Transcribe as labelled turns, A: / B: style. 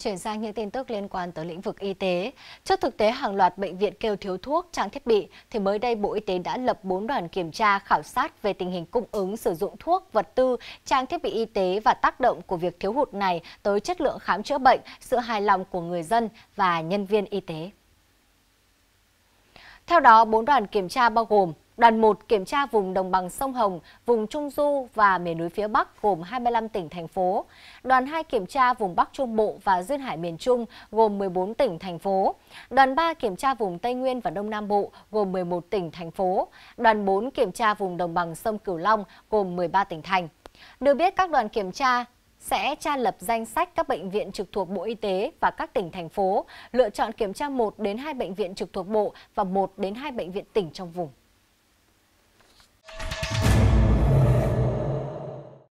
A: Chuyển sang những tin tức liên quan tới lĩnh vực y tế. Trước thực tế hàng loạt bệnh viện kêu thiếu thuốc, trang thiết bị, thì mới đây Bộ Y tế đã lập 4 đoàn kiểm tra khảo sát về tình hình cung ứng sử dụng thuốc, vật tư, trang thiết bị y tế và tác động của việc thiếu hụt này tới chất lượng khám chữa bệnh, sự hài lòng của người dân và nhân viên y tế. Theo đó, bốn đoàn kiểm tra bao gồm Đoàn 1 kiểm tra vùng đồng bằng sông Hồng, vùng Trung Du và miền núi phía Bắc gồm 25 tỉnh, thành phố. Đoàn 2 kiểm tra vùng Bắc Trung Bộ và Duyên Hải miền Trung gồm 14 tỉnh, thành phố. Đoàn 3 kiểm tra vùng Tây Nguyên và Đông Nam Bộ gồm 11 tỉnh, thành phố. Đoàn 4 kiểm tra vùng đồng bằng sông Cửu Long gồm 13 tỉnh, thành. Được biết các đoàn kiểm tra sẽ tra lập danh sách các bệnh viện trực thuộc Bộ Y tế và các tỉnh thành phố, lựa chọn kiểm tra 1 đến 2 bệnh viện trực thuộc bộ và 1 đến 2 bệnh viện tỉnh trong vùng.